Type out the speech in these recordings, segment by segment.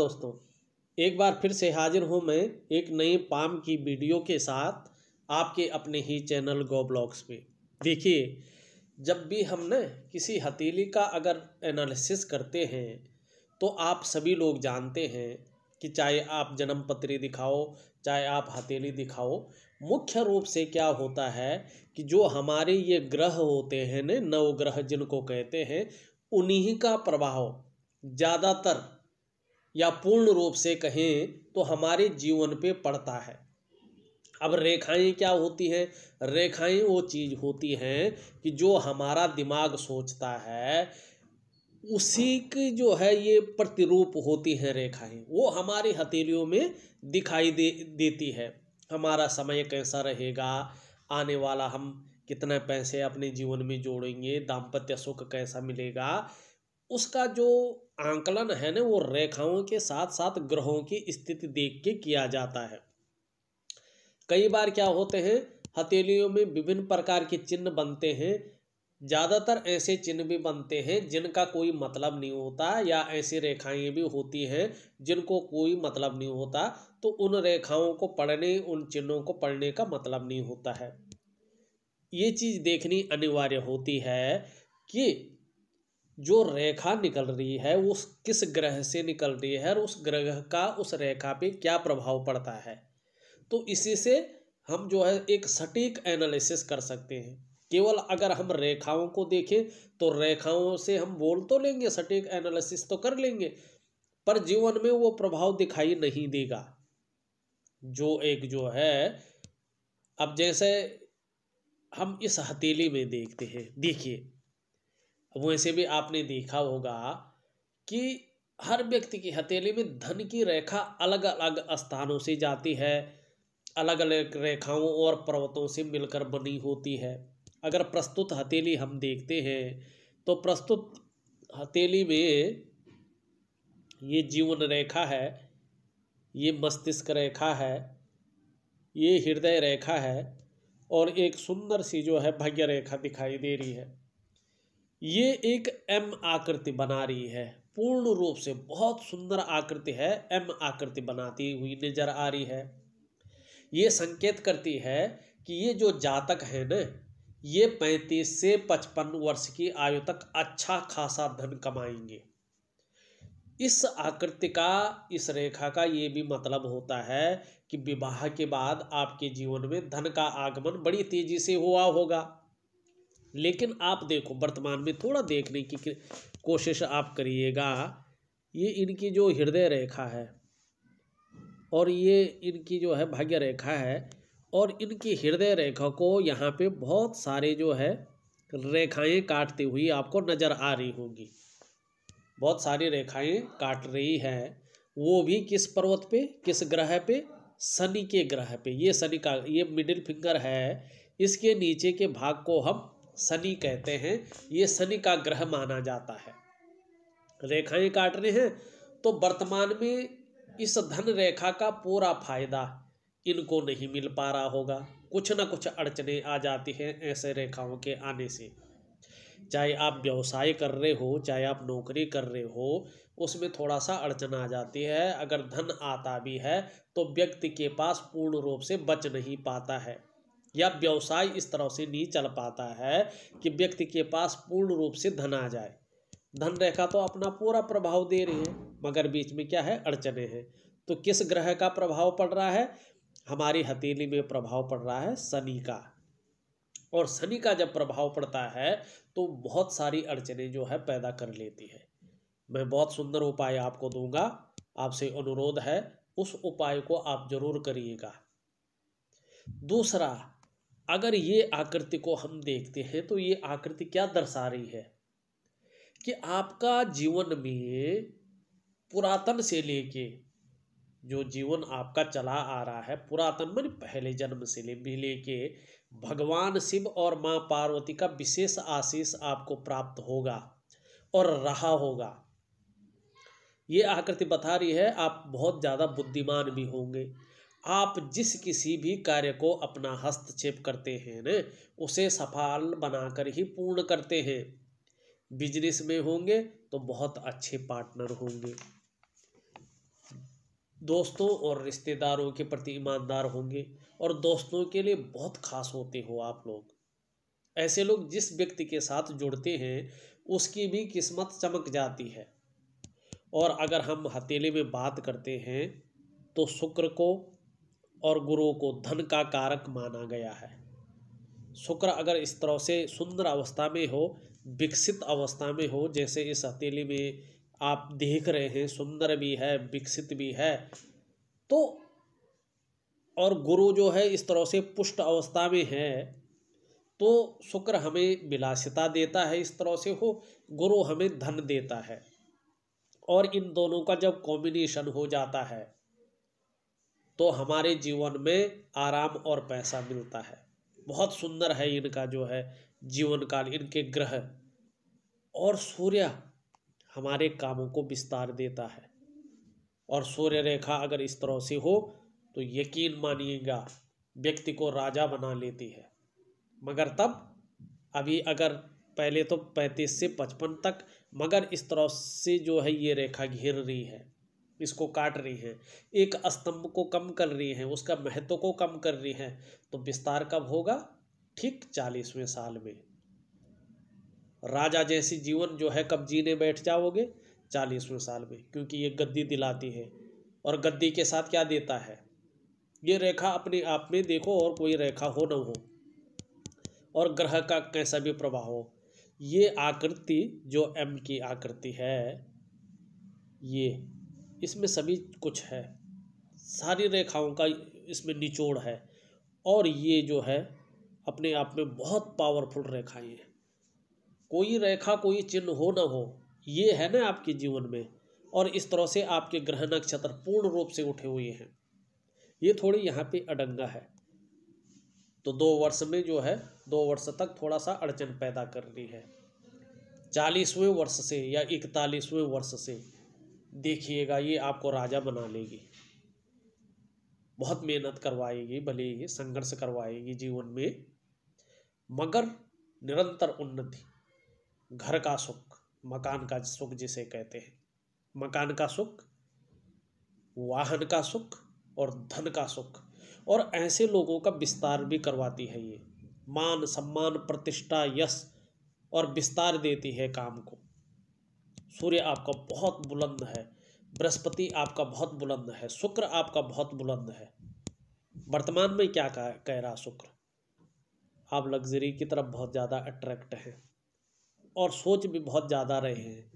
दोस्तों एक बार फिर से हाजिर हूँ मैं एक नए पाम की वीडियो के साथ आपके अपने ही चैनल गो ब्लॉग्स पे देखिए जब भी हम न किसी हथेली का अगर एनालिसिस करते हैं तो आप सभी लोग जानते हैं कि चाहे आप जन्म पत्री दिखाओ चाहे आप हथेली दिखाओ मुख्य रूप से क्या होता है कि जो हमारे ये ग्रह होते हैं न नवग्रह जिनको कहते हैं उन्हीं का प्रभाव ज़्यादातर या पूर्ण रूप से कहें तो हमारे जीवन पे पड़ता है अब रेखाएं क्या होती हैं रेखाएं वो चीज़ होती हैं कि जो हमारा दिमाग सोचता है उसी की जो है ये प्रतिरूप होती हैं रेखाएं वो हमारी हथेलियों में दिखाई दे देती है हमारा समय कैसा रहेगा आने वाला हम कितने पैसे अपने जीवन में जोड़ेंगे दाम्पत्य सुख कैसा मिलेगा उसका जो आंकलन है ना वो रेखाओं के साथ साथ ग्रहों की स्थिति देख के किया जाता है कई बार क्या होते हैं हथेलियों में विभिन्न प्रकार के चिन्ह बनते हैं ज़्यादातर ऐसे चिन्ह भी बनते हैं जिनका कोई मतलब नहीं होता या ऐसी रेखाएं भी होती हैं जिनको कोई मतलब नहीं होता तो उन रेखाओं को पढ़ने उन चिन्हों को पढ़ने का मतलब नहीं होता है ये चीज़ देखनी अनिवार्य होती है कि जो रेखा निकल रही है वो किस ग्रह से निकल रही है और उस ग्रह का उस रेखा पे क्या प्रभाव पड़ता है तो इसी से हम जो है एक सटीक एनालिसिस कर सकते हैं केवल अगर हम रेखाओं को देखें तो रेखाओं से हम बोल तो लेंगे सटीक एनालिसिस तो कर लेंगे पर जीवन में वो प्रभाव दिखाई नहीं देगा जो एक जो है अब जैसे हम इस हथेली में देखते हैं देखिए वैसे भी आपने देखा होगा कि हर व्यक्ति की हथेली में धन की रेखा अलग अलग स्थानों से जाती है अलग अलग रेखाओं और पर्वतों से मिलकर बनी होती है अगर प्रस्तुत हथेली हम देखते हैं तो प्रस्तुत हथेली में ये जीवन रेखा है ये मस्तिष्क रेखा है ये हृदय रेखा है और एक सुंदर सी जो है भाग्य रेखा दिखाई दे रही है ये एक एम आकृति बना रही है पूर्ण रूप से बहुत सुंदर आकृति है एम आकृति बनाती हुई नजर आ रही है ये संकेत करती है कि ये जो जातक है न ये पैंतीस से पचपन वर्ष की आयु तक अच्छा खासा धन कमाएंगे इस आकृति का इस रेखा का ये भी मतलब होता है कि विवाह के बाद आपके जीवन में धन का आगमन बड़ी तेजी से हुआ होगा लेकिन आप देखो वर्तमान में थोड़ा देखने की कोशिश आप करिएगा ये इनकी जो हृदय रेखा है और ये इनकी जो है भाग्य रेखा है और इनकी हृदय रेखा को यहाँ पे बहुत सारे जो है रेखाएं काटती हुई आपको नज़र आ रही होंगी बहुत सारी रेखाएं काट रही है वो भी किस पर्वत पे किस ग्रह पे शनि के ग्रह पे ये शनि का ये मिडिल फिंगर है इसके नीचे के भाग को हम शनि कहते हैं ये शनि का ग्रह माना जाता है रेखाएं काटने हैं तो वर्तमान में इस धन रेखा का पूरा फायदा इनको नहीं मिल पा रहा होगा कुछ ना कुछ अड़चने आ जाती हैं ऐसे रेखाओं के आने से चाहे आप व्यवसाय कर रहे हो चाहे आप नौकरी कर रहे हो उसमें थोड़ा सा अड़चन आ जाती है अगर धन आता भी है तो व्यक्ति के पास पूर्ण रूप से बच नहीं पाता है या व्यवसाय इस तरह से नहीं चल पाता है कि व्यक्ति के पास पूर्ण रूप से धन आ जाए धन रेखा तो अपना पूरा प्रभाव दे रही है मगर बीच में क्या है अड़चने हैं तो किस ग्रह का प्रभाव पड़ रहा है हमारी हथेली में प्रभाव पड़ रहा है शनि का और शनि का जब प्रभाव पड़ता है तो बहुत सारी अड़चने जो है पैदा कर लेती है मैं बहुत सुंदर उपाय आपको दूंगा आपसे अनुरोध है उस उपाय को आप जरूर करिएगा दूसरा अगर ये आकृति को हम देखते हैं तो ये आकृति क्या दर्शा रही है कि आपका जीवन में पुरातन से लेके जो जीवन आपका चला आ रहा है पुरातन मन पहले जन्म से ले भी लेके भगवान शिव और माँ पार्वती का विशेष आशीष आपको प्राप्त होगा और रहा होगा ये आकृति बता रही है आप बहुत ज़्यादा बुद्धिमान भी होंगे आप जिस किसी भी कार्य को अपना हस्तक्षेप करते हैं न उसे सफल बनाकर ही पूर्ण करते हैं बिजनेस में होंगे तो बहुत अच्छे पार्टनर होंगे दोस्तों और रिश्तेदारों के प्रति ईमानदार होंगे और दोस्तों के लिए बहुत खास होते हो आप लोग ऐसे लोग जिस व्यक्ति के साथ जुड़ते हैं उसकी भी किस्मत चमक जाती है और अगर हम हथेले में बात करते हैं तो शुक्र को और गुरु को धन का कारक माना गया है शुक्र अगर इस तरह से सुंदर अवस्था में हो विकसित अवस्था में हो जैसे इस हथेली में आप देख रहे हैं सुंदर भी है विकसित भी है तो और गुरु जो है इस तरह से पुष्ट अवस्था में है तो शुक्र हमें विलासिता देता है इस तरह से हो गुरु हमें धन देता है और इन दोनों का जब कॉम्बिनेशन हो जाता है तो हमारे जीवन में आराम और पैसा मिलता है बहुत सुंदर है इनका जो है जीवन काल इनके ग्रह और सूर्य हमारे कामों को विस्तार देता है और सूर्य रेखा अगर इस तरह से हो तो यकीन मानिएगा व्यक्ति को राजा बना लेती है मगर तब अभी अगर पहले तो पैंतीस से पचपन तक मगर इस तरह से जो है ये रेखा घिर रही है इसको काट रही हैं एक स्तंभ को कम कर रही हैं उसका महत्व को कम कर रही हैं तो विस्तार कब होगा ठीक चालीसवें साल में राजा जैसी जीवन जो है कब जीने बैठ जाओगे चालीसवें साल में क्योंकि ये गद्दी दिलाती है और गद्दी के साथ क्या देता है ये रेखा अपने आप में देखो और कोई रेखा हो ना हो और ग्रह का कैसा भी प्रभाव हो ये आकृति जो एम की आकृति है ये इसमें सभी कुछ है सारी रेखाओं का इसमें निचोड़ है और ये जो है अपने आप में बहुत पावरफुल रेखाएं हैं कोई रेखा कोई चिन्ह हो ना हो ये है ना आपके जीवन में और इस तरह से आपके ग्रह नक्षत्र पूर्ण रूप से उठे हुए हैं ये थोड़ी यहाँ पे अडंगा है तो दो वर्ष में जो है दो वर्ष तक थोड़ा सा अड़चन पैदा करनी है चालीसवें वर्ष से या इकतालीसवें वर्ष से देखिएगा ये आपको राजा बना लेगी बहुत मेहनत करवाएगी भले ही संघर्ष करवाएगी जीवन में मगर निरंतर उन्नति घर का सुख मकान का सुख जिसे कहते हैं मकान का सुख वाहन का सुख और धन का सुख और ऐसे लोगों का विस्तार भी करवाती है ये मान सम्मान प्रतिष्ठा यश और विस्तार देती है काम को सूर्य आपका बहुत बुलंद है बृहस्पति आपका बहुत बुलंद है शुक्र आपका बहुत बुलंद है वर्तमान में क्या कह रहा शुक्र आप लग्जरी की तरफ बहुत ज़्यादा अट्रैक्ट हैं और सोच भी बहुत ज़्यादा रहे हैं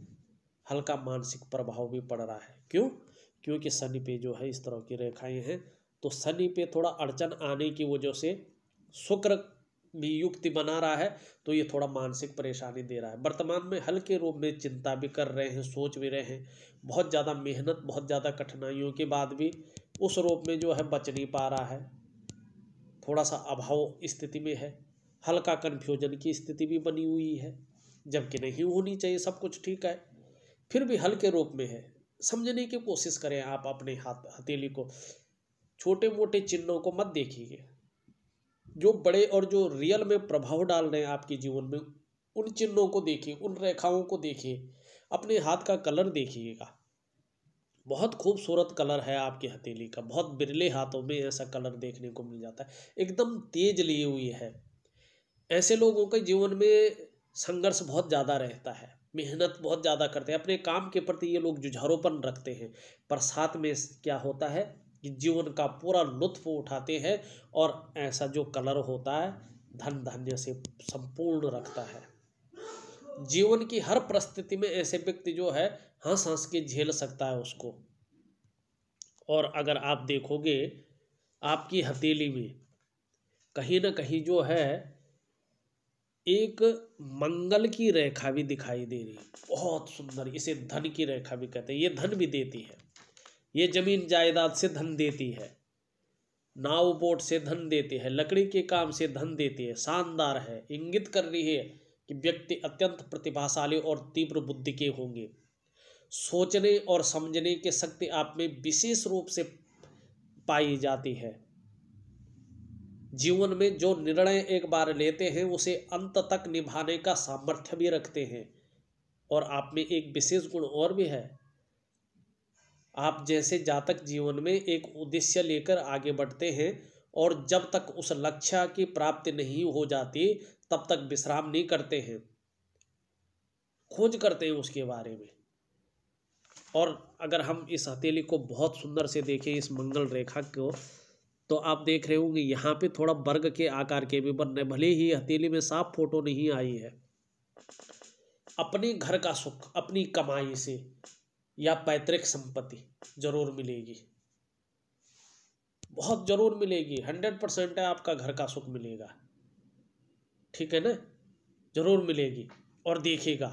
हल्का मानसिक प्रभाव भी पड़ रहा है क्यों क्योंकि शनि पे जो है इस तरह की रेखाएं हैं तो शनि पे थोड़ा अड़चन आने की वजह से शुक्र भी युक्ति बना रहा है तो ये थोड़ा मानसिक परेशानी दे रहा है वर्तमान में हल्के रूप में चिंता भी कर रहे हैं सोच भी रहे हैं बहुत ज़्यादा मेहनत बहुत ज़्यादा कठिनाइयों के बाद भी उस रूप में जो है बच नहीं पा रहा है थोड़ा सा अभाव स्थिति में है हल्का कन्फ्यूजन की स्थिति भी बनी हुई है जबकि नहीं होनी चाहिए सब कुछ ठीक है फिर भी हल्के रूप में है समझने की कोशिश करें आप अपने हाथ हथेली को छोटे मोटे चिन्हों को मत देखिए जो बड़े और जो रियल में प्रभाव डाल रहे हैं आपके जीवन में उन चिन्हों को देखिए उन रेखाओं को देखिए अपने हाथ का कलर देखिएगा बहुत खूबसूरत कलर है आपकी हथेली का बहुत बिरले हाथों में ऐसा कलर देखने को मिल जाता है एकदम तेज लिए हुए है ऐसे लोगों के जीवन में संघर्ष बहुत ज़्यादा रहता है मेहनत बहुत ज़्यादा करते हैं अपने काम के प्रति ये लोग जुझारोपन रखते हैं पर साथ में क्या होता है जीवन का पूरा लुत्फ उठाते हैं और ऐसा जो कलर होता है धन धान्य से संपूर्ण रखता है जीवन की हर परिस्थिति में ऐसे व्यक्ति जो है हंस हंस के झेल सकता है उसको और अगर आप देखोगे आपकी हथेली में कहीं ना कहीं जो है एक मंगल की रेखा भी दिखाई दे रही है बहुत सुंदर इसे धन की रेखा भी कहते हैं ये धन भी देती है ये जमीन जायदाद से धन देती है नाव बोट से धन देती है लकड़ी के काम से धन देती है शानदार है इंगित कर रही है कि व्यक्ति अत्यंत प्रतिभाशाली और तीव्र बुद्धि के होंगे सोचने और समझने की शक्ति आप में विशेष रूप से पाई जाती है जीवन में जो निर्णय एक बार लेते हैं उसे अंत तक निभाने का सामर्थ्य भी रखते हैं और आप में एक विशेष गुण और भी है आप जैसे जातक जीवन में एक उद्देश्य लेकर आगे बढ़ते हैं और जब तक उस लक्ष्य की प्राप्ति नहीं हो जाती तब तक विश्राम नहीं करते हैं खोज करते हैं उसके बारे में और अगर हम इस हथेली को बहुत सुंदर से देखें इस मंगल रेखा को तो आप देख रहे होंगे यहाँ पे थोड़ा वर्ग के आकार के भी बन रहे भले ही हथेली में साफ फोटो नहीं आई है अपने घर का सुख अपनी कमाई से या पैतृक संपत्ति जरूर मिलेगी बहुत जरूर मिलेगी हंड्रेड परसेंट है आपका घर का सुख मिलेगा ठीक है ना जरूर मिलेगी और देखिएगा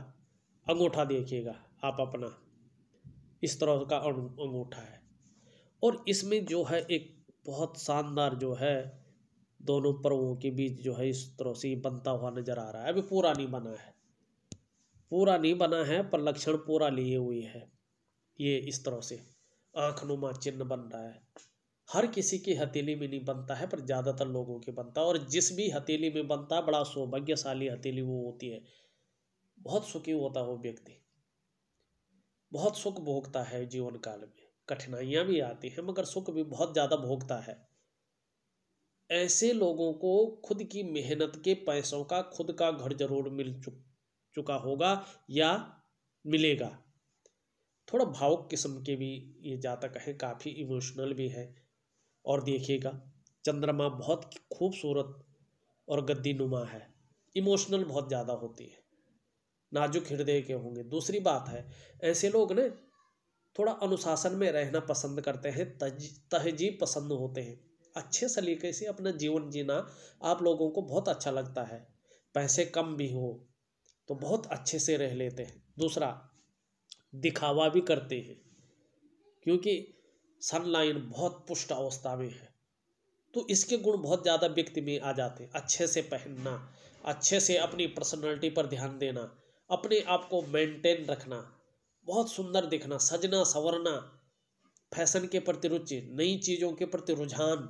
अंगूठा देखिएगा आप अपना इस तरह का अं-, अंगूठा है और इसमें जो है एक बहुत शानदार जो है दोनों पर्वों के बीच जो है इस तरह से बनता हुआ नज़र आ रहा है अभी पूरा नहीं बना है पूरा नहीं बना है पर लक्षण पूरा लिए हुए है ये इस तरह से आँख नुमा चिन्ह बन रहा है हर किसी की हथेली में नहीं बनता है पर ज़्यादातर लोगों के बनता है और जिस भी हथेली में बनता है बड़ा सौभाग्यशाली हथेली वो होती है बहुत सुखी होता है वो व्यक्ति बहुत सुख भोगता है जीवन काल में कठिनाइयाँ भी आती हैं मगर सुख भी बहुत ज़्यादा भोगता है ऐसे लोगों को खुद की मेहनत के पैसों का खुद का घर जरूर मिल चुक चुका होगा या मिलेगा थोड़ा भावुक किस्म के भी ये जातक है काफ़ी इमोशनल भी है और देखिएगा चंद्रमा बहुत खूबसूरत और गद्दी नुमा है इमोशनल बहुत ज़्यादा होती है नाजुक हृदय के होंगे दूसरी बात है ऐसे लोग ना थोड़ा अनुशासन में रहना पसंद करते हैं तहजीब पसंद होते हैं अच्छे सलीके से अपना जीवन जीना आप लोगों को बहुत अच्छा लगता है पैसे कम भी हो तो बहुत अच्छे से रह लेते हैं दूसरा दिखावा भी करते हैं क्योंकि सनलाइन बहुत पुष्ट अवस्था में है तो इसके गुण बहुत ज़्यादा व्यक्ति में आ जाते हैं अच्छे से पहनना अच्छे से अपनी पर्सनैलिटी पर ध्यान देना अपने आप को मेंटेन रखना बहुत सुंदर दिखना सजना संवरना फैशन के प्रति रुचि नई चीज़ों के प्रति रुझान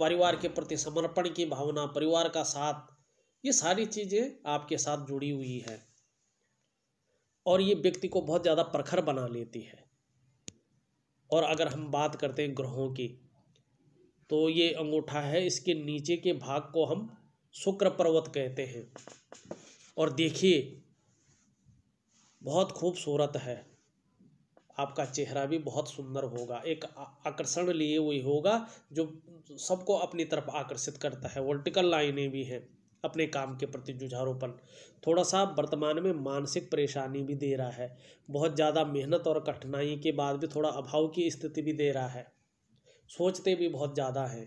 परिवार के प्रति समर्पण की भावना परिवार का साथ ये सारी चीज़ें आपके साथ जुड़ी हुई है और ये व्यक्ति को बहुत ज़्यादा प्रखर बना लेती है और अगर हम बात करते हैं ग्रहों की तो ये अंगूठा है इसके नीचे के भाग को हम शुक्र पर्वत कहते हैं और देखिए बहुत खूबसूरत है आपका चेहरा भी बहुत सुंदर होगा एक आकर्षण लिए हुए होगा जो सबको अपनी तरफ आकर्षित करता है वर्टिकल लाइनें भी हैं अपने काम के प्रति जुझारूपन थोड़ा सा वर्तमान में मानसिक परेशानी भी दे रहा है बहुत ज़्यादा मेहनत और कठिनाई के बाद भी थोड़ा अभाव की स्थिति भी दे रहा है सोचते भी बहुत ज़्यादा हैं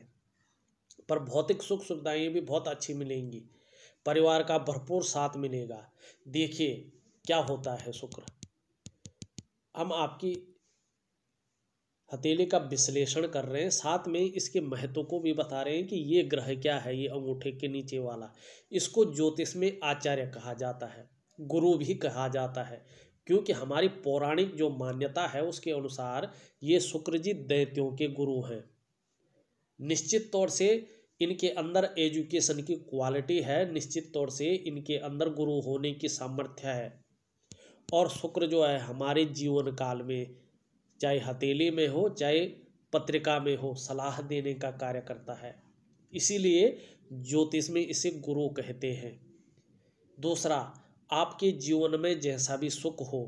पर भौतिक सुख सुविधाएँ भी बहुत अच्छी मिलेंगी परिवार का भरपूर साथ मिलेगा देखिए क्या होता है शुक्र हम आपकी हथेली का विश्लेषण कर रहे हैं साथ में इसके महत्व को भी बता रहे हैं कि ये ग्रह क्या है ये अंगूठे के नीचे वाला इसको ज्योतिष में आचार्य कहा जाता है गुरु भी कहा जाता है क्योंकि हमारी पौराणिक जो मान्यता है उसके अनुसार ये शुक्र जी दैत्यों के गुरु हैं निश्चित तौर से इनके अंदर एजुकेशन की क्वालिटी है निश्चित तौर से इनके अंदर गुरु होने की सामर्थ्य है और शुक्र जो है हमारे जीवन काल में चाहे हथेली में हो चाहे पत्रिका में हो सलाह देने का कार्य करता है इसीलिए ज्योतिष में इसे गुरु कहते हैं दूसरा आपके जीवन में जैसा भी सुख हो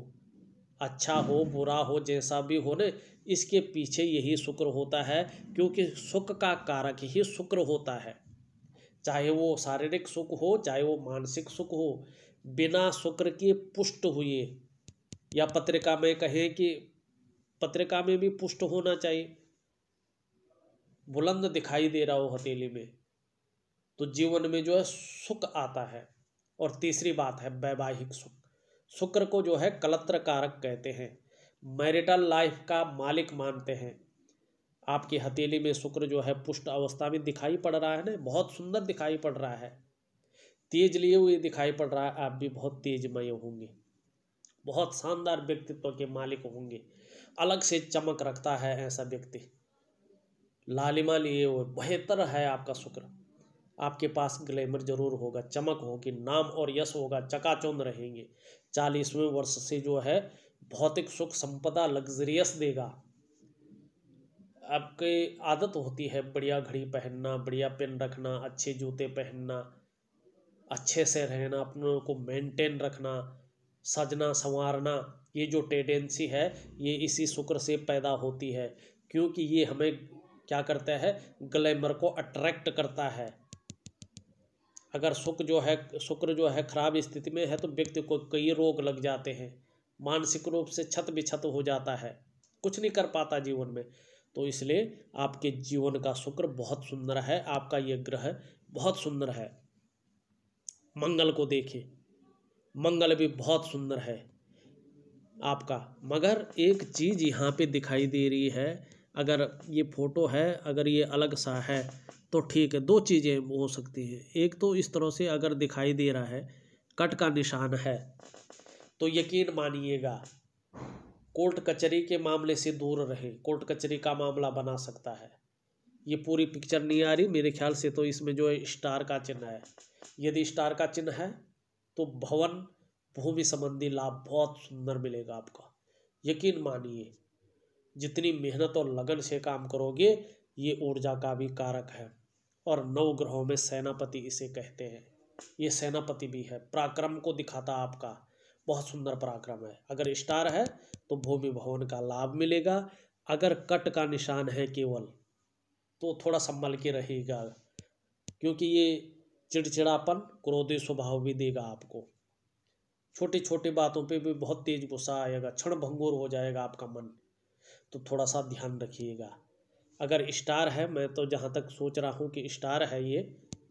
अच्छा हो बुरा हो जैसा भी हो न इसके पीछे यही शुक्र होता है क्योंकि सुख का कारक ही शुक्र होता है चाहे वो शारीरिक सुख हो चाहे वो मानसिक सुख हो बिना शुक्र के पुष्ट हुए या पत्रिका में कहें कि पत्रिका में भी पुष्ट होना चाहिए बुलंद दिखाई दे रहा हो हथेली में तो जीवन में जो है सुख आता है और तीसरी बात है वैवाहिक सुख शुक्र को जो है कलत्र कारक कहते हैं मैरिटल लाइफ का मालिक मानते हैं आपकी हथेली में शुक्र जो है पुष्ट अवस्था में दिखाई पड़ रहा है ना बहुत सुंदर दिखाई पड़ रहा है तेज लिए हुए दिखाई पड़ रहा है आप भी बहुत तेजमय होंगे बहुत शानदार व्यक्तित्व के मालिक होंगे अलग से चमक रखता है ऐसा व्यक्ति लालिमा लिए वो बेहतर है आपका शुक्र आपके पास ग्लैमर जरूर होगा चमक होगी नाम और यश होगा चकाचौंध रहेंगे चालीसवें वर्ष से जो है भौतिक सुख संपदा लग्जरियस देगा आपकी आदत होती है बढ़िया घड़ी पहनना बढ़िया पेन रखना अच्छे जूते पहनना अच्छे से रहना अपनों को मेंटेन रखना सजना संवारना ये जो टेंडेंसी है ये इसी शुक्र से पैदा होती है क्योंकि ये हमें क्या करता है ग्लैमर को अट्रैक्ट करता है अगर शुक्र जो है शुक्र जो है खराब स्थिति में है तो व्यक्ति को कई रोग लग जाते हैं मानसिक रूप से छत बिछत हो जाता है कुछ नहीं कर पाता जीवन में तो इसलिए आपके जीवन का शुक्र बहुत सुंदर है आपका ये ग्रह बहुत सुंदर है मंगल को देखिए मंगल भी बहुत सुंदर है आपका मगर एक चीज़ यहाँ पे दिखाई दे रही है अगर ये फ़ोटो है अगर ये अलग सा है तो ठीक है दो चीज़ें हो सकती हैं एक तो इस तरह से अगर दिखाई दे रहा है कट का निशान है तो यकीन मानिएगा कोर्ट कचहरी के मामले से दूर रहें कोर्ट कचहरी का मामला बना सकता है ये पूरी पिक्चर नहीं आ रही मेरे ख्याल से तो इसमें जो है स्टार का चिन्ह है यदि स्टार का चिन्ह है तो भवन भूमि संबंधी लाभ बहुत सुंदर मिलेगा आपका यकीन मानिए जितनी मेहनत और लगन से काम करोगे ये ऊर्जा का भी कारक है और नौ ग्रहों में सेनापति इसे कहते हैं ये सेनापति भी है पराक्रम को दिखाता आपका बहुत सुंदर पराक्रम है अगर स्टार है तो भूमि भवन का लाभ मिलेगा अगर कट का निशान है केवल तो थोड़ा संभल के रहेगा क्योंकि ये चिड़चिड़ापन क्रोधी स्वभाव भी देगा आपको छोटी छोटी बातों पे भी बहुत तेज गुस्सा आएगा क्षण भंगुर हो जाएगा आपका मन तो थोड़ा सा ध्यान रखिएगा अगर स्टार है मैं तो जहाँ तक सोच रहा हूँ कि स्टार है ये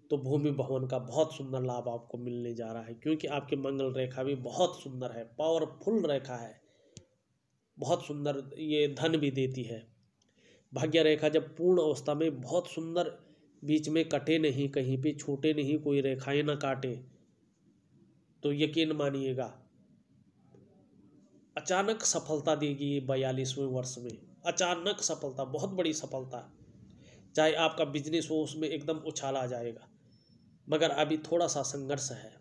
तो भूमि भवन का बहुत सुंदर लाभ आपको मिलने जा रहा है क्योंकि आपकी मंगल रेखा भी बहुत सुंदर है पावरफुल रेखा है बहुत सुंदर ये धन भी देती है भाग्य रेखा जब पूर्ण अवस्था में बहुत सुंदर बीच में कटे नहीं कहीं पे छूटे नहीं कोई रेखाएं ना काटे तो यकीन मानिएगा अचानक सफलता देगी ये बयालीसवें वर्ष में अचानक सफलता बहुत बड़ी सफलता चाहे आपका बिजनेस हो उसमें एकदम उछाला आ जाएगा मगर अभी थोड़ा सा संघर्ष है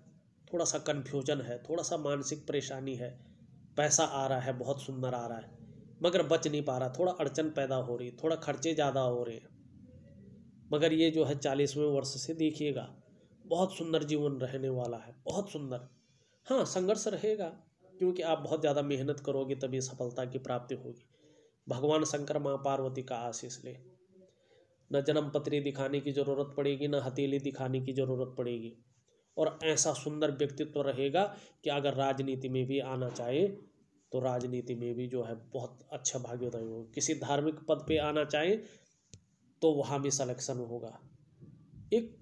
थोड़ा सा कन्फ्यूजन है थोड़ा सा मानसिक परेशानी है पैसा आ रहा है बहुत सुंदर आ रहा है मगर बच नहीं पा रहा थोड़ा अड़चन पैदा हो रही थोड़ा खर्चे ज़्यादा हो रहे हैं मगर ये जो है चालीसवें वर्ष से देखिएगा बहुत सुंदर जीवन रहने वाला है बहुत सुंदर हाँ संघर्ष रहेगा क्योंकि आप बहुत ज़्यादा मेहनत करोगे तभी सफलता की प्राप्ति होगी भगवान शंकर माँ पार्वती का आशीष ले न जन्म पत्री दिखाने की ज़रूरत पड़ेगी न हथेली दिखाने की ज़रूरत पड़ेगी और ऐसा सुंदर व्यक्तित्व रहेगा कि अगर राजनीति में भी आना चाहे तो राजनीति में भी जो है बहुत अच्छा भाग्योदय हो किसी धार्मिक पद पे आना चाहे तो वहाँ भी सलेक्शन होगा एक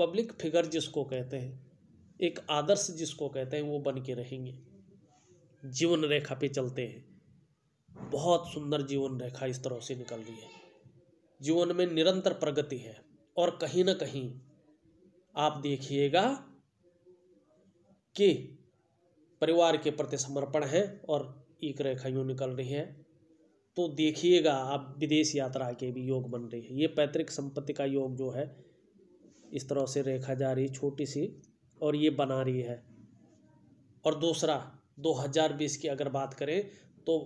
पब्लिक फिगर जिसको कहते हैं एक आदर्श जिसको कहते हैं वो बन के रहेंगे जीवन रेखा पे चलते हैं बहुत सुंदर जीवन रेखा इस तरह से निकल रही है जीवन में निरंतर प्रगति है और कहीं ना कहीं आप देखिएगा कि परिवार के प्रति समर्पण है और एक रेखा यूँ निकल रही है तो देखिएगा आप विदेश यात्रा के भी योग बन रही है ये पैतृक संपत्ति का योग जो है इस तरह से रेखा जा रही छोटी सी और ये बना रही है और दूसरा 2020 की अगर बात करें तो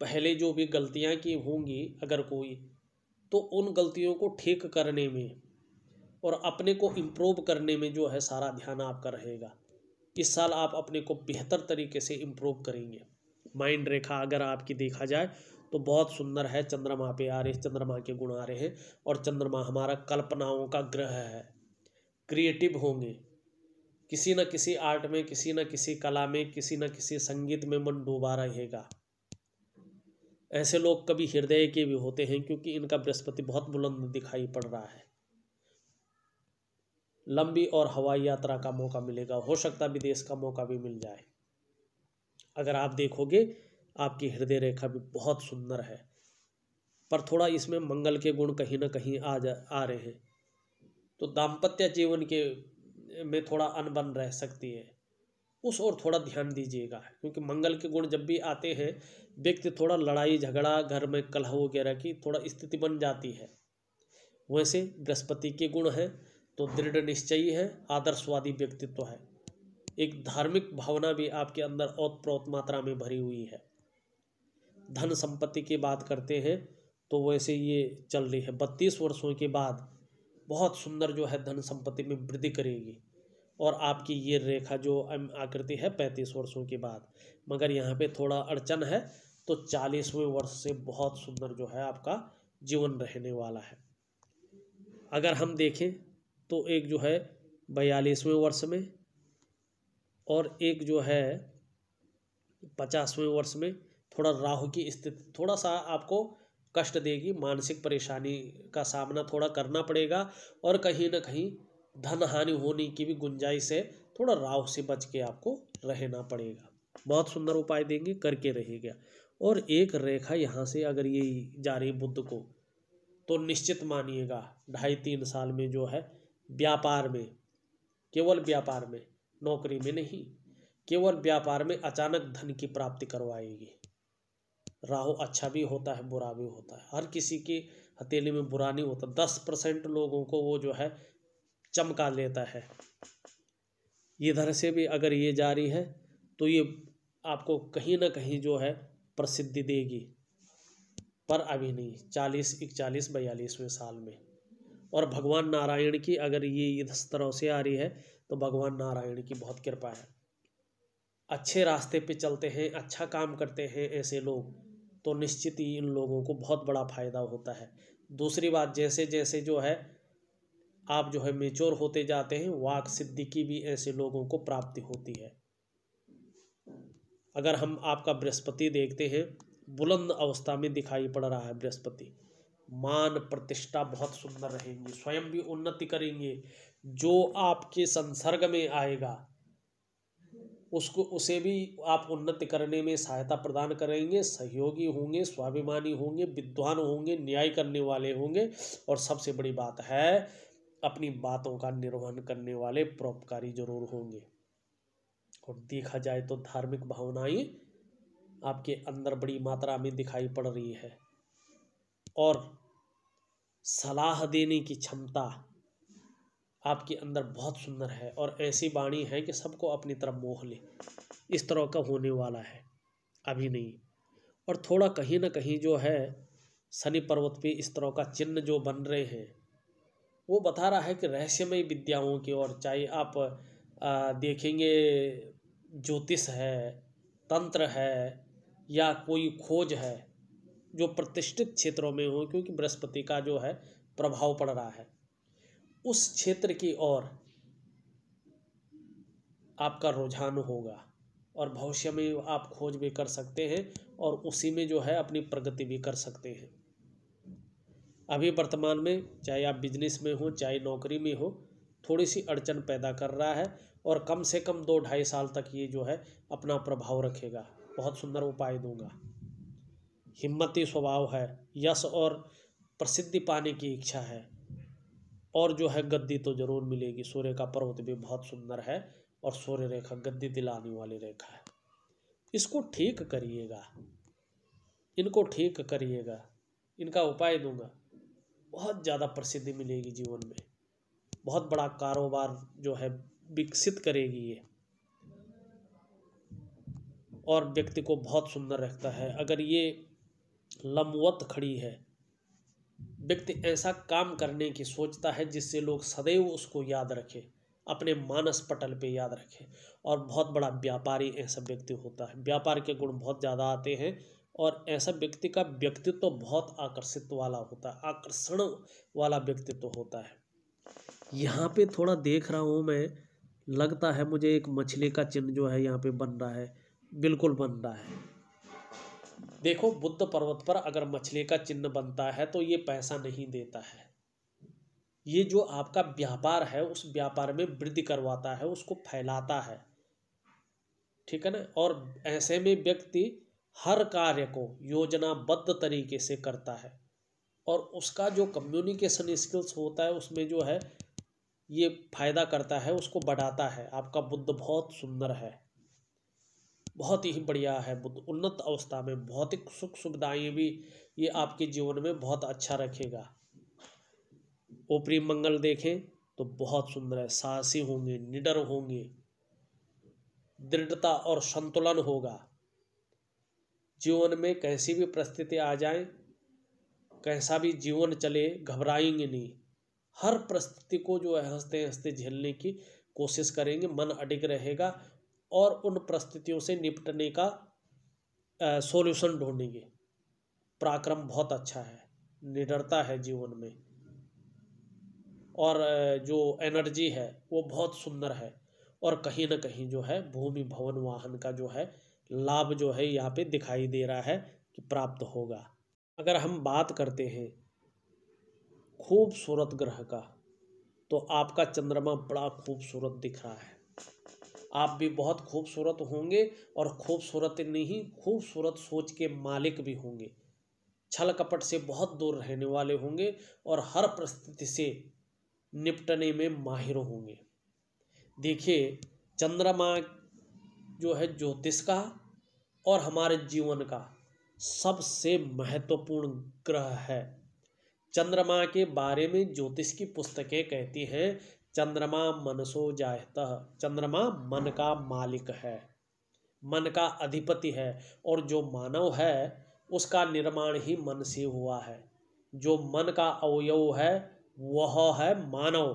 पहले जो भी गलतियां की होंगी अगर कोई तो उन गलतियों को ठीक करने में और अपने को इम्प्रूव करने में जो है सारा ध्यान आपका रहेगा इस साल आप अपने को बेहतर तरीके से इम्प्रूव करेंगे माइंड रेखा अगर आपकी देखा जाए तो बहुत सुंदर है चंद्रमा पे आ रहे चंद्रमा के गुण आ रहे हैं और चंद्रमा हमारा कल्पनाओं का ग्रह है क्रिएटिव होंगे किसी न किसी आर्ट में किसी न किसी कला में किसी न किसी संगीत में मन डूबा रहेगा ऐसे लोग कभी हृदय के भी होते हैं क्योंकि इनका बृहस्पति बहुत बुलंद दिखाई पड़ रहा है लंबी और हवाई यात्रा का मौका मिलेगा हो सकता विदेश का मौका भी मिल जाए अगर आप देखोगे आपकी हृदय रेखा भी बहुत सुंदर है पर थोड़ा इसमें मंगल के गुण कहीं ना कहीं आ जा आ रहे हैं तो दाम्पत्य जीवन के में थोड़ा अनबन रह सकती है उस और थोड़ा ध्यान दीजिएगा क्योंकि मंगल के गुण जब भी आते हैं व्यक्ति थोड़ा लड़ाई झगड़ा घर में कलह वगैरह की थोड़ा स्थिति बन जाती है वैसे बृहस्पति के गुण हैं तो दृढ़ निश्चयी है आदर्शवादी व्यक्तित्व है एक धार्मिक भावना भी आपके अंदर औतप्रोत मात्रा में भरी हुई है धन संपत्ति की बात करते हैं तो वैसे ये चल रही है बत्तीस वर्षों के बाद बहुत सुंदर जो है धन संपत्ति में वृद्धि करेगी और आपकी ये रेखा जो आकृति है पैंतीस वर्षों के बाद मगर यहाँ पे थोड़ा अड़चन है तो चालीसवें वर्ष से बहुत सुंदर जो है आपका जीवन रहने वाला है अगर हम देखें तो एक जो है बयालीसवें वर्ष में और एक जो है पचासवें वर्ष में थोड़ा राहु की स्थिति थोड़ा सा आपको कष्ट देगी मानसिक परेशानी का सामना थोड़ा करना पड़ेगा और कहीं ना कहीं धन हानि होने की भी गुंजाइश है थोड़ा राहु से बच के आपको रहना पड़ेगा बहुत सुंदर उपाय देंगे करके रहेगा और एक रेखा यहाँ से अगर ये जा रही बुद्ध को तो निश्चित मानिएगा ढाई तीन साल में जो है व्यापार में केवल व्यापार में नौकरी में नहीं केवल व्यापार में अचानक धन की प्राप्ति करवाएगी राहु अच्छा भी होता है बुरा भी होता है हर किसी की हथेली में बुरा नहीं होता दस परसेंट लोगों को वो जो है चमका लेता है इधर से भी अगर ये जारी है तो ये आपको कहीं ना कहीं जो है प्रसिद्धि देगी पर अभी नहीं चालीस इकचालीस बयालीसवें साल में और भगवान नारायण की अगर ये इस तरह से आ रही है तो भगवान नारायण की बहुत कृपा है अच्छे रास्ते पे चलते हैं अच्छा काम करते हैं ऐसे लोग तो निश्चित ही इन लोगों को बहुत बड़ा फ़ायदा होता है दूसरी बात जैसे जैसे जो है आप जो है मेच्योर होते जाते हैं वाक सिद्धि की भी ऐसे लोगों को प्राप्ति होती है अगर हम आपका बृहस्पति देखते हैं बुलंद अवस्था में दिखाई पड़ रहा है बृहस्पति मान प्रतिष्ठा बहुत सुंदर रहेंगी स्वयं भी उन्नति करेंगे जो आपके संसर्ग में आएगा उसको उसे भी आप उन्नत करने में सहायता प्रदान करेंगे सहयोगी होंगे स्वाभिमानी होंगे विद्वान होंगे न्याय करने वाले होंगे और सबसे बड़ी बात है अपनी बातों का निर्वहन करने वाले परोपकारी जरूर होंगे और देखा जाए तो धार्मिक भावनाएं आपके अंदर बड़ी मात्रा में दिखाई पड़ रही है और सलाह देने की क्षमता आपके अंदर बहुत सुंदर है और ऐसी वाणी है कि सबको अपनी तरफ मोह ले इस तरह का होने वाला है अभी नहीं और थोड़ा कहीं ना कहीं जो है शनि पर्वत पे इस तरह का चिन्ह जो बन रहे हैं वो बता रहा है कि रहस्यमय विद्याओं की और चाहे आप आ, देखेंगे ज्योतिष है तंत्र है या कोई खोज है जो प्रतिष्ठित क्षेत्रों में हो क्योंकि बृहस्पति का जो है प्रभाव पड़ रहा है उस क्षेत्र की ओर आपका रुझान होगा और भविष्य में आप खोज भी कर सकते हैं और उसी में जो है अपनी प्रगति भी कर सकते हैं अभी वर्तमान में चाहे आप बिजनेस में हो चाहे नौकरी में हो थोड़ी सी अड़चन पैदा कर रहा है और कम से कम दो ढाई साल तक ये जो है अपना प्रभाव रखेगा बहुत सुंदर उपाय दूंगा हिम्मती स्वभाव है यश और प्रसिद्धि पाने की इच्छा है और जो है गद्दी तो ज़रूर मिलेगी सूर्य का पर्वत भी बहुत सुंदर है और सूर्य रेखा गद्दी दिलाने वाली रेखा है इसको ठीक करिएगा इनको ठीक करिएगा इनका उपाय दूंगा बहुत ज़्यादा प्रसिद्धि मिलेगी जीवन में बहुत बड़ा कारोबार जो है विकसित करेगी ये और व्यक्ति को बहुत सुंदर रखता है अगर ये लमवत खड़ी है व्यक्ति ऐसा काम करने की सोचता है जिससे लोग सदैव उसको याद रखें अपने मानस पटल पे याद रखें और बहुत बड़ा व्यापारी ऐसा व्यक्ति होता है व्यापार के गुण बहुत ज़्यादा आते हैं और ऐसा व्यक्ति का व्यक्तित्व तो बहुत आकर्षित वाला होता है आकर्षण वाला व्यक्तित्व तो होता है यहाँ पे थोड़ा देख रहा हूँ मैं लगता है मुझे एक मछली का चिन्ह जो है यहाँ पे बन रहा है बिल्कुल बन रहा है देखो बुद्ध पर्वत पर अगर मछली का चिन्ह बनता है तो ये पैसा नहीं देता है ये जो आपका व्यापार है उस व्यापार में वृद्धि करवाता है उसको फैलाता है ठीक है ना और ऐसे में व्यक्ति हर कार्य को योजनाबद्ध तरीके से करता है और उसका जो कम्युनिकेशन स्किल्स होता है उसमें जो है ये फायदा करता है उसको बढ़ाता है आपका बुद्ध बहुत सुंदर है बहुत ही बढ़िया है उन्नत अवस्था में भौतिक सुख सुविधाएं भी ये आपके जीवन में बहुत अच्छा रखेगा ऊपरी मंगल देखें तो बहुत सुंदर है साहसी होंगे निडर होंगे दृढ़ता और संतुलन होगा जीवन में कैसी भी परिस्थिति आ जाए कैसा भी जीवन चले घबराएंगे नहीं हर परिस्थिति को जो है हंसते हंसते झेलने की कोशिश करेंगे मन अडिग रहेगा और उन परिस्थितियों से निपटने का सॉल्यूशन ढूंढेंगे पराक्रम बहुत अच्छा है निडरता है जीवन में और जो एनर्जी है वो बहुत सुंदर है और कहीं ना कहीं जो है भूमि भवन वाहन का जो है लाभ जो है यहाँ पे दिखाई दे रहा है कि प्राप्त होगा अगर हम बात करते हैं खूबसूरत ग्रह का तो आपका चंद्रमा बड़ा खूबसूरत दिख रहा है आप भी बहुत खूबसूरत होंगे और खूबसूरत नहीं खूबसूरत सोच के मालिक भी होंगे छल कपट से बहुत दूर रहने वाले होंगे और हर परिस्थिति से निपटने में माहिर होंगे देखिए चंद्रमा जो है ज्योतिष का और हमारे जीवन का सबसे महत्वपूर्ण ग्रह है चंद्रमा के बारे में ज्योतिष की पुस्तकें कहती हैं चंद्रमा मनसो जायत चंद्रमा मन का मालिक है मन का अधिपति है और जो मानव है उसका निर्माण ही मन से हुआ है जो मन का अवयव है वह है मानव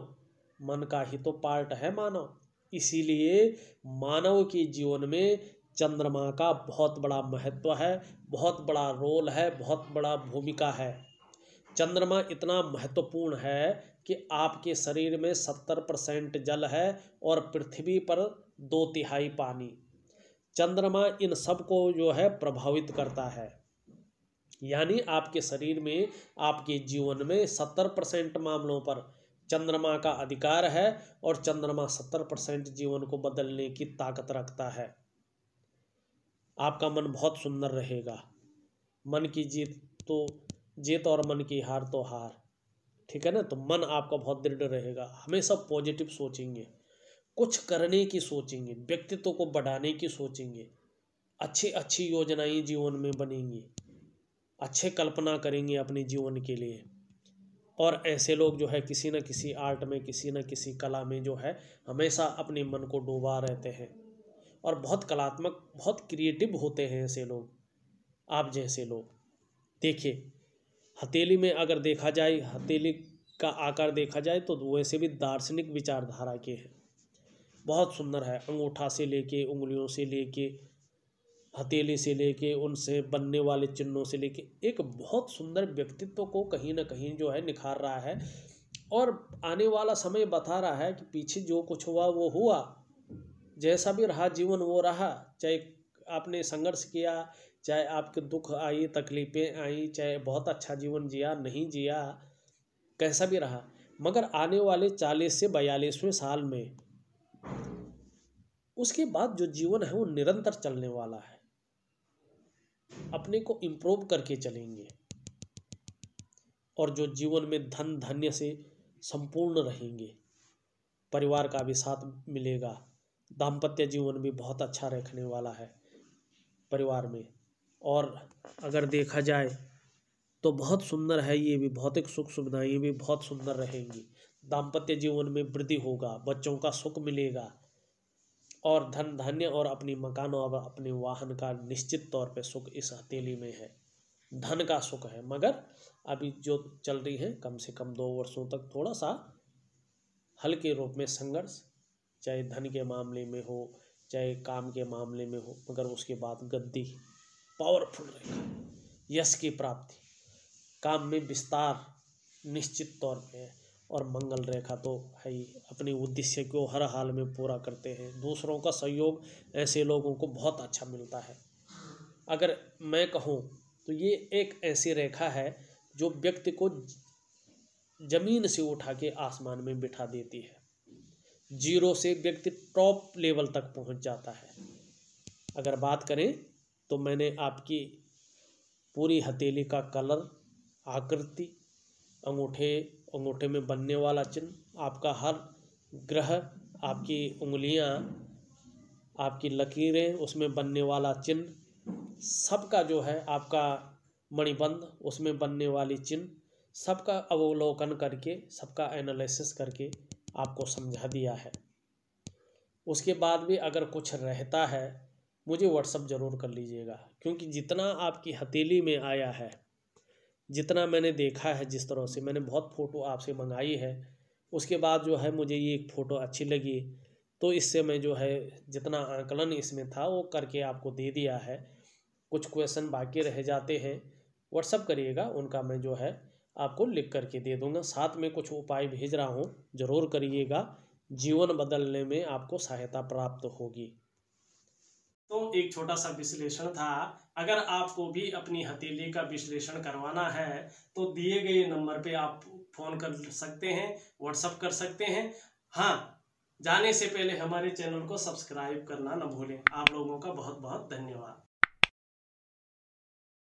मन का ही तो पार्ट है मानव इसीलिए मानव के जीवन में चंद्रमा का बहुत बड़ा महत्व है बहुत बड़ा रोल है बहुत बड़ा भूमिका है चंद्रमा इतना महत्वपूर्ण है कि आपके शरीर में सत्तर परसेंट जल है और पृथ्वी पर दो तिहाई पानी चंद्रमा इन सब को जो है प्रभावित करता है यानी आपके शरीर में आपके जीवन में सत्तर परसेंट मामलों पर चंद्रमा का अधिकार है और चंद्रमा सत्तर परसेंट जीवन को बदलने की ताकत रखता है आपका मन बहुत सुंदर रहेगा मन की जीत तो जीत और मन की हार तो हार ठीक है ना तो मन आपका बहुत दृढ़ रहेगा हमेशा पॉजिटिव सोचेंगे कुछ करने की सोचेंगे व्यक्तित्व को बढ़ाने की सोचेंगे अच्छी अच्छी योजनाएं जीवन में बनेंगी अच्छे कल्पना करेंगे अपने जीवन के लिए और ऐसे लोग जो है किसी न किसी आर्ट में किसी न किसी कला में जो है हमेशा अपने मन को डूबा रहते हैं और बहुत कलात्मक बहुत क्रिएटिव होते हैं ऐसे लोग आप जैसे लोग देखिए हथेली में अगर देखा जाए हथेली का आकार देखा जाए तो वैसे भी दार्शनिक विचारधारा के हैं बहुत सुंदर है अंगूठा से लेके उंगलियों से लेके हथेली से लेके उनसे बनने वाले चिन्हों से लेके एक बहुत सुंदर व्यक्तित्व को कहीं ना कहीं जो है निखार रहा है और आने वाला समय बता रहा है कि पीछे जो कुछ हुआ वो हुआ जैसा भी रहा जीवन वो रहा चाहे आपने संघर्ष किया चाहे आपके दुख आई तकलीफ़ें आई चाहे बहुत अच्छा जीवन जिया नहीं जिया कैसा भी रहा मगर आने वाले चालीस से बयालीसवें साल में उसके बाद जो जीवन है वो निरंतर चलने वाला है अपने को इम्प्रूव करके चलेंगे और जो जीवन में धन धन्य से संपूर्ण रहेंगे परिवार का भी साथ मिलेगा दाम्पत्य जीवन भी बहुत अच्छा रखने वाला है परिवार में और अगर देखा जाए तो बहुत सुंदर है ये भी भौतिक सुख सुविधाएं भी बहुत सुंदर रहेंगी दाम्पत्य जीवन में वृद्धि होगा बच्चों का सुख मिलेगा और धन धान्य और अपनी मकान और अपने वाहन का निश्चित तौर पे सुख इस हथेली में है धन का सुख है मगर अभी जो चल रही है कम से कम दो वर्षों तक थोड़ा सा हल्के रूप में संघर्ष चाहे धन के मामले में हो चाहे काम के मामले में हो मगर उसके बाद गद्दी पावरफुल रहेगा यश की प्राप्ति काम में विस्तार निश्चित तौर पे और मंगल रेखा तो है ही अपने उद्देश्य को हर हाल में पूरा करते हैं दूसरों का सहयोग ऐसे लोगों को बहुत अच्छा मिलता है अगर मैं कहूँ तो ये एक ऐसी रेखा है जो व्यक्ति को जमीन से उठा के आसमान में बिठा देती है जीरो से व्यक्ति टॉप लेवल तक पहुँच जाता है अगर बात करें तो मैंने आपकी पूरी हथेली का कलर आकृति अंगूठे अंगूठे में बनने वाला चिन्ह आपका हर ग्रह आपकी उंगलियां आपकी लकीरें उसमें बनने वाला चिन्ह सबका जो है आपका मणिबंध उसमें बनने वाली चिन्ह सबका अवलोकन करके सबका एनालिसिस करके आपको समझा दिया है उसके बाद भी अगर कुछ रहता है मुझे व्हाट्सअप ज़रूर कर लीजिएगा क्योंकि जितना आपकी हथेली में आया है जितना मैंने देखा है जिस तरह से मैंने बहुत फ़ोटो आपसे मंगाई है उसके बाद जो है मुझे ये एक फ़ोटो अच्छी लगी तो इससे मैं जो है जितना आंकलन इसमें था वो करके आपको दे दिया है कुछ क्वेश्चन बाकी रह जाते हैं व्हाट्सअप करिएगा उनका मैं जो है आपको लिख करके दे दूंगा साथ में कुछ उपाय भेज रहा हूँ ज़रूर करिएगा जीवन बदलने में आपको सहायता प्राप्त होगी तो एक छोटा सा विश्लेषण था अगर आपको भी अपनी हथेली का विश्लेषण करवाना है तो दिए गए नंबर पे आप फ़ोन कर सकते हैं व्हाट्सअप कर सकते हैं हाँ जाने से पहले हमारे चैनल को सब्सक्राइब करना न भूलें आप लोगों का बहुत बहुत धन्यवाद